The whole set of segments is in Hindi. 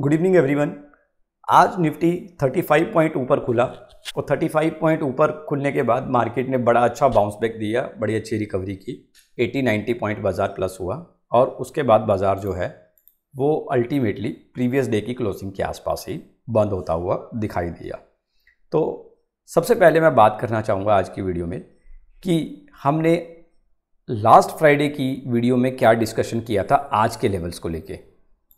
गुड इवनिंग एवरीवन आज निफ्टी 35 पॉइंट ऊपर खुला और 35 पॉइंट ऊपर खुलने के बाद मार्केट ने बड़ा अच्छा बाउंस बैक दिया बड़ी अच्छी रिकवरी की 80-90 पॉइंट बाज़ार प्लस हुआ और उसके बाद बाज़ार जो है वो अल्टीमेटली प्रीवियस डे की क्लोजिंग के आसपास ही बंद होता हुआ दिखाई दिया तो सबसे पहले मैं बात करना चाहूँगा आज की वीडियो में कि हमने लास्ट फ्राइडे की वीडियो में क्या डिस्कशन किया था आज के लेवल्स को लेके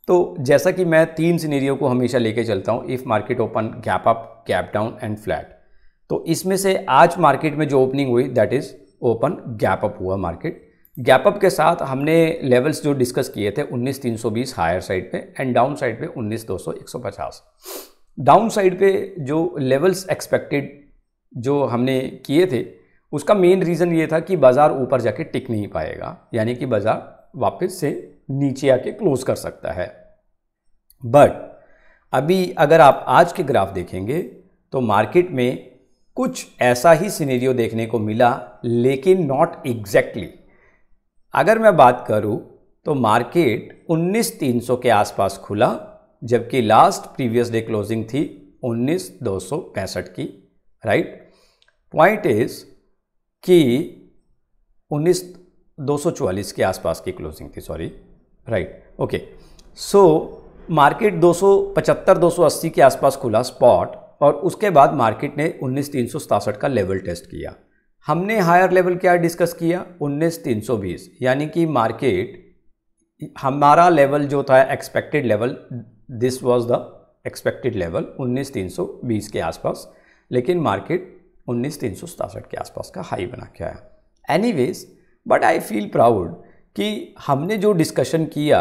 तो जैसा कि मैं तीन सीनेरियो को हमेशा लेके चलता हूँ if market open gap up gap down and flat तो इसमें से आज मार्केट में जो ओपनिंग हुई that is open gap up हुआ मार्केट गैप अप के साथ हमने लेवल्स जो डिस्कस किए थे 19320 हायर साइड पे एंड डाउन साइड पे 19200 पचास डाउन साइड पे जो लेवल्स एक्सपेक्टेड जो हमने किए थे उसका मेन रीज़न ये था कि बाज़ार ऊपर जाके टिक नहीं पाएगा यानी कि बाज़ार वापस से नीचे आके क्लोज कर सकता है बट अभी अगर आप आज के ग्राफ देखेंगे तो मार्केट में कुछ ऐसा ही सिनेरियो देखने को मिला लेकिन नॉट एग्जैक्टली अगर मैं बात करूं तो मार्केट 19,300 के आसपास खुला जबकि लास्ट प्रीवियस डे क्लोजिंग थी उन्नीस की राइट पॉइंट इज कि उन्नीस दो के आसपास की क्लोजिंग थी sorry right okay so market 275 280 के आसपास खुला स्पॉट और उसके बाद मार्केट ने उन्नीस तीन का लेवल टेस्ट किया हमने हायर लेवल क्या डिस्कस किया उन्नीस तीन यानी कि मार्केट हमारा लेवल जो था expected level this was the expected level उन्नीस के आसपास लेकिन मार्केट उन्नीस के आसपास का हाई बना के आया any but I feel proud कि हमने जो डिस्कशन किया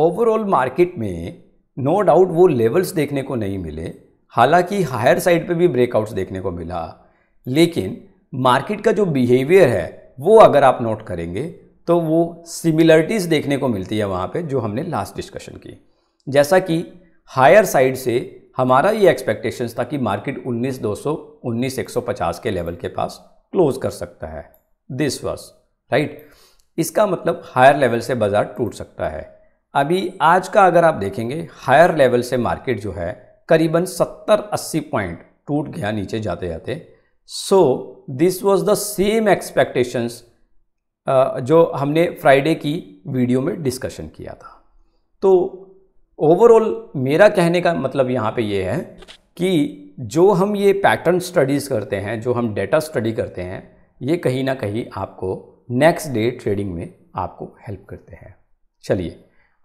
ओवरऑल मार्केट में नो no डाउट वो लेवल्स देखने को नहीं मिले हालांकि हायर साइड पे भी ब्रेकआउट्स देखने को मिला लेकिन मार्केट का जो बिहेवियर है वो अगर आप नोट करेंगे तो वो सिमिलरिटीज़ देखने को मिलती है वहाँ पे जो हमने लास्ट डिस्कशन की जैसा कि हायर साइड से हमारा ये एक्सपेक्टेशंस था कि मार्केट 19,200, 19,150 के लेवल के पास क्लोज कर सकता है दिस वॉज राइट इसका मतलब हायर लेवल से बाज़ार टूट सकता है अभी आज का अगर आप देखेंगे हायर लेवल से मार्केट जो है करीबन 70-80 पॉइंट टूट गया नीचे जाते जाते so this was the same expectations जो हमने फ्राइडे की वीडियो में डिस्कशन किया था तो ओवरऑल मेरा कहने का मतलब यहाँ पे ये है कि जो हम ये पैटर्न स्टडीज़ करते हैं जो हम डेटा स्टडी करते हैं ये कहीं ना कहीं आपको नेक्स्ट डे ट्रेडिंग में आपको हेल्प करते हैं चलिए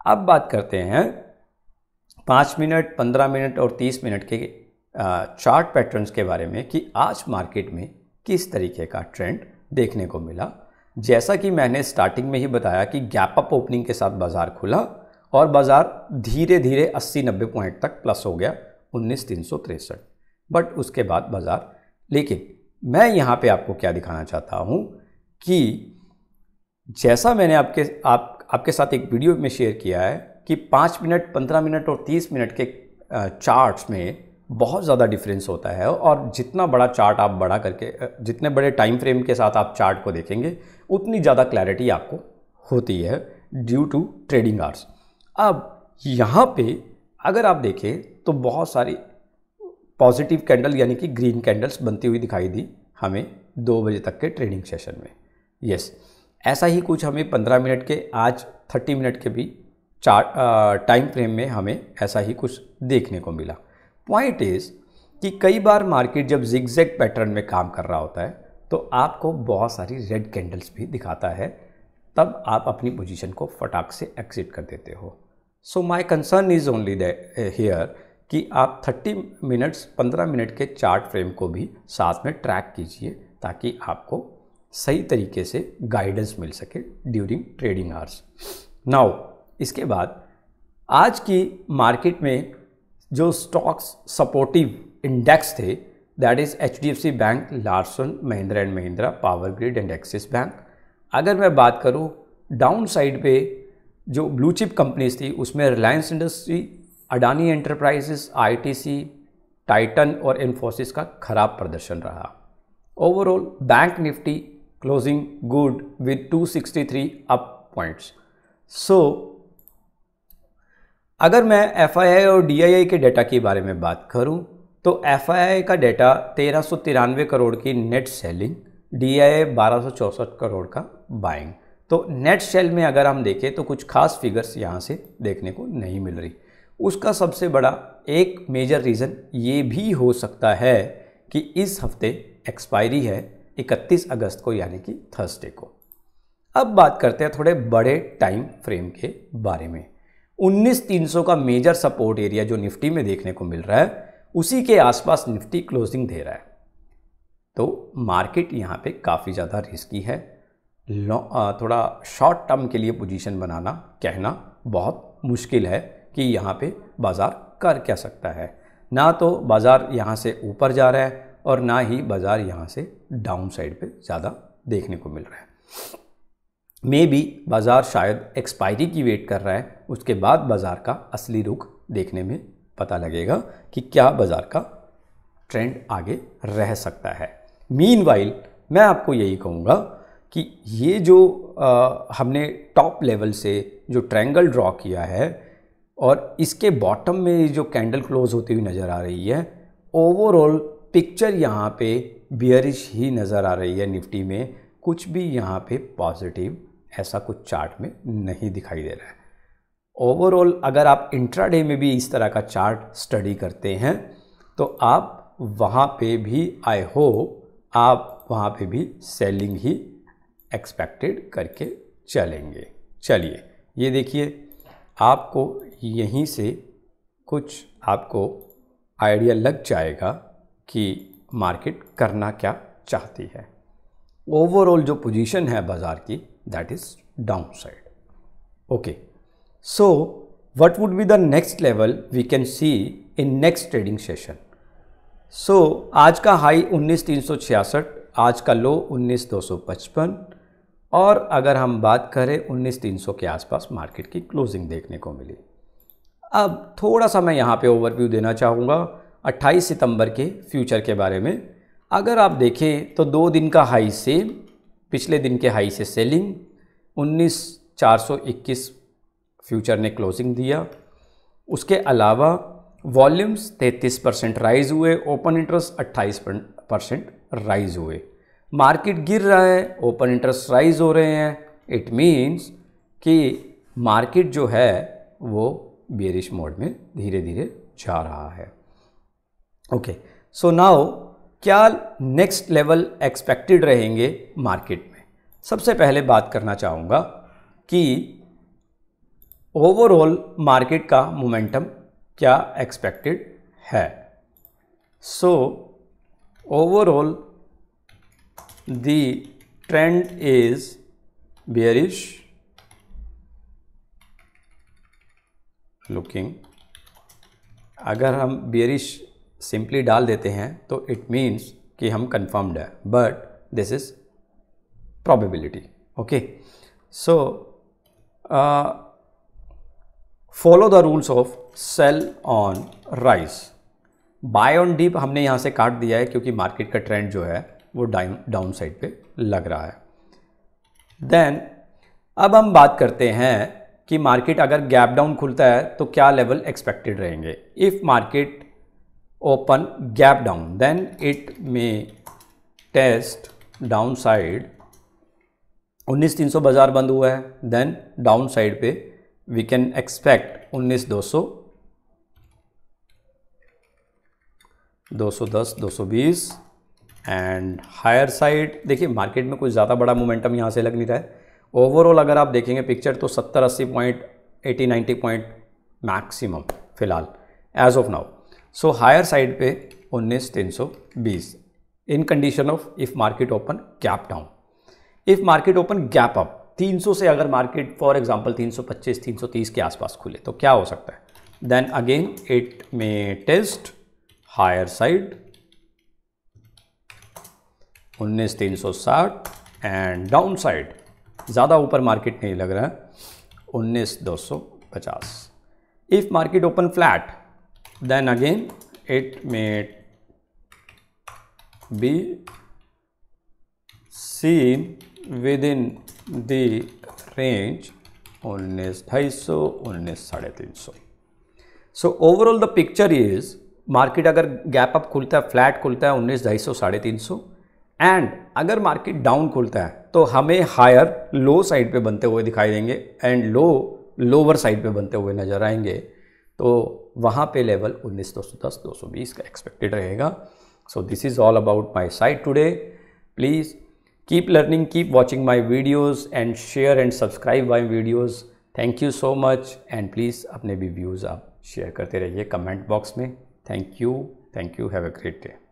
अब बात करते हैं पाँच मिनट पंद्रह मिनट और तीस मिनट के चार्ट पैटर्न्स के बारे में कि आज मार्केट में किस तरीके का ट्रेंड देखने को मिला जैसा कि मैंने स्टार्टिंग में ही बताया कि गैप अप ओपनिंग के साथ बाज़ार खुला और बाज़ार धीरे धीरे 80 नब्बे पॉइंट तक प्लस हो गया उन्नीस तीन सौ तिरसठ बट उसके बाद बाज़ार लेकिन मैं यहाँ पे आपको क्या दिखाना चाहता हूँ कि जैसा मैंने आपके आप आपके साथ एक वीडियो में शेयर किया है कि पाँच मिनट पंद्रह मिनट और तीस मिनट के चार्ट्स में बहुत ज़्यादा डिफरेंस होता है और जितना बड़ा चार्ट आप बड़ा करके जितने बड़े टाइम फ्रेम के साथ आप चार्ट को देखेंगे उतनी ज़्यादा क्लैरिटी आपको होती है ड्यू टू ट्रेडिंग आर्स अब यहाँ पे अगर आप देखें तो बहुत सारी पॉजिटिव कैंडल यानी कि ग्रीन कैंडल्स बनती हुई दिखाई दी हमें दो बजे तक के ट्रेडिंग सेशन में यस ऐसा ही कुछ हमें पंद्रह मिनट के आज थर्टी मिनट के भी चार टाइम फ्रेम में हमें ऐसा ही कुछ देखने को मिला पॉइंट इज़ कि कई बार मार्केट जब जिगजैग पैटर्न में काम कर रहा होता है तो आपको बहुत सारी रेड कैंडल्स भी दिखाता है तब आप अपनी पोजीशन को फटाक से एक्सिट कर देते हो so my concern is only here कि आप 30 मिनट्स 15 मिनट के चार्ट फ्रेम को भी साथ में ट्रैक कीजिए ताकि आपको सही तरीके से गाइडेंस मिल सके ड्यूरिंग ट्रेडिंग आवर्स नाउ इसके बाद आज की मार्केट में जो स्टॉक्स सपोर्टिव इंडेक्स थे that is H D F C bank Larsen Mahindra and Mahindra Power Grid and Axis bank अगर मैं बात करूँ डाउन साइड पे जो ब्लू चिप कंपनीज थी उसमें Reliance industry Adani enterprises ITC Titan और इन्फोसिस का खराब प्रदर्शन रहा overall bank Nifty closing good with 263 up points. So, अगर मैं एफ और डी के डाटा के बारे में बात करूं तो एफ का डाटा तेरह करोड़ की net selling D I crore का बाइंग तो नेट सेल में अगर हम देखें तो कुछ खास फिगर्स यहाँ से देखने को नहीं मिल रही उसका सबसे बड़ा एक मेजर रीज़न ये भी हो सकता है कि इस हफ्ते एक्सपायरी है 31 अगस्त को यानी कि थर्सडे को अब बात करते हैं थोड़े बड़े टाइम फ्रेम के बारे में 19,300 का मेजर सपोर्ट एरिया जो निफ्टी में देखने को मिल रहा है उसी के आसपास निफ्टी क्लोजिंग दे रहा है तो मार्केट यहाँ पे काफ़ी ज़्यादा रिस्की है थोड़ा शॉर्ट टर्म के लिए पोजीशन बनाना कहना बहुत मुश्किल है कि यहाँ पे बाज़ार कर क्या सकता है ना तो बाज़ार यहाँ से ऊपर जा रहा है और ना ही बाज़ार यहाँ से डाउन साइड पर ज़्यादा देखने को मिल रहा है मे बी बाज़ार शायद एक्सपायरी की वेट कर रहा है उसके बाद बाज़ार का असली रुख देखने में पता लगेगा कि क्या बाज़ार का ट्रेंड आगे रह सकता है मीन वाइल मैं आपको यही कहूँगा कि ये जो आ, हमने टॉप लेवल से जो ट्रैंगल ड्रॉ किया है और इसके बॉटम में जो कैंडल क्लोज होती हुई नज़र आ रही है ओवरऑल पिक्चर यहाँ पे बियरिश ही नज़र आ रही है निफ्टी में कुछ भी यहाँ पे पॉजिटिव ऐसा कुछ चार्ट में नहीं दिखाई दे रहा है ओवरऑल अगर आप इंट्राडे में भी इस तरह का चार्ट स्टडी करते हैं तो आप वहाँ पे भी आई होप आप वहाँ पे भी सेलिंग ही एक्सपेक्टेड करके चलेंगे चलिए ये देखिए आपको यहीं से कुछ आपको आइडिया लग जाएगा कि मार्केट करना क्या चाहती है ओवरऑल जो पोजीशन है बाज़ार की that is down side okay so what would be the next level we can see in next trading session सो आज का हाई 19366 आज का लो 19255 और अगर हम बात करें 19300 के आसपास मार्केट की क्लोजिंग देखने को मिली अब थोड़ा सा मैं यहाँ पे ओवरव्यू देना चाहूँगा 28 सितंबर के फ्यूचर के बारे में अगर आप देखें तो दो दिन का हाई से पिछले दिन के हाई से सेलिंग उन्नीस चार सौ इक्कीस फ्यूचर ने क्लोजिंग दिया उसके अलावा वॉल्यूम्स 33 परसेंट राइज हुए ओपन इंटरेस्ट 28 परसेंट राइज हुए मार्केट गिर रहा है ओपन इंटरेस्ट राइज हो रहे हैं इट मीन्स कि मार्केट जो है वो बेरिश मोड में धीरे धीरे जा रहा है ओके सो नाउ क्या नेक्स्ट लेवल एक्सपेक्टेड रहेंगे मार्केट में सबसे पहले बात करना चाहूँगा कि ओवरऑल मार्केट का मोमेंटम क्या एक्सपेक्टेड है so overall the trend is bearish looking अगर हम बियरिश सिंपली डाल देते हैं तो इट मीन्स कि हम कन्फर्म्ड है but this is probability okay so follow the rules of sell on rise buy on dip हमने यहाँ से काट दिया है क्योंकि मार्केट का ट्रेंड जो है वो डाउन डाउन साइड पर लग रहा है देन अब हम बात करते हैं कि मार्केट अगर गैप डाउन खुलता है तो क्या लेवल एक्सपेक्टेड रहेंगे if market open gap down then it may test downside सौ बाज़ार बंद हुआ है देन डाउन साइड पे we can expect 19200 210 220 and higher side देखिए मार्केट में कुछ ज़्यादा बड़ा मोमेंटम यहाँ से लग नहीं रहा है ओवरऑल अगर आप देखेंगे पिक्चर तो 70 80 पॉइंट 80 90 पॉइंट मैक्सिमम फ़िलहाल as of now so higher side पे उन्नीस तीन सौ बीस in condition of if market open gap down if market open gap up 300 से अगर मार्केट फॉर एग्जांपल 325 330 के आसपास खुले तो क्या हो सकता है then again it may test higher side 19360 and down side ज़्यादा ऊपर मार्केट नहीं लग रहा है पचास if market open flat then again it may be seen within the range उन्नीस ढाई सौ उन्नीस साढ़े तीन सौ so overall the picture is market अगर गैप अप खुलता है फ्लैट खुलता है उन्नीस ढाई सौ साढ़े तीन सौ एंड अगर मार्केट डाउन खुलता है तो हमें हायर लो साइड पे बनते हुए दिखाई देंगे एंड लो लोअर साइड पे बनते हुए नजर आएंगे तो वहाँ पे लेवल 19 220 का एक्सपेक्टेड रहेगा so this is all about my site today please keep learning keep watching my videos and share and subscribe my videos thank you so much and please अपने भी व्यूज़ आप शेयर करते रहिए कमेंट बॉक्स में thank you thank you have a great day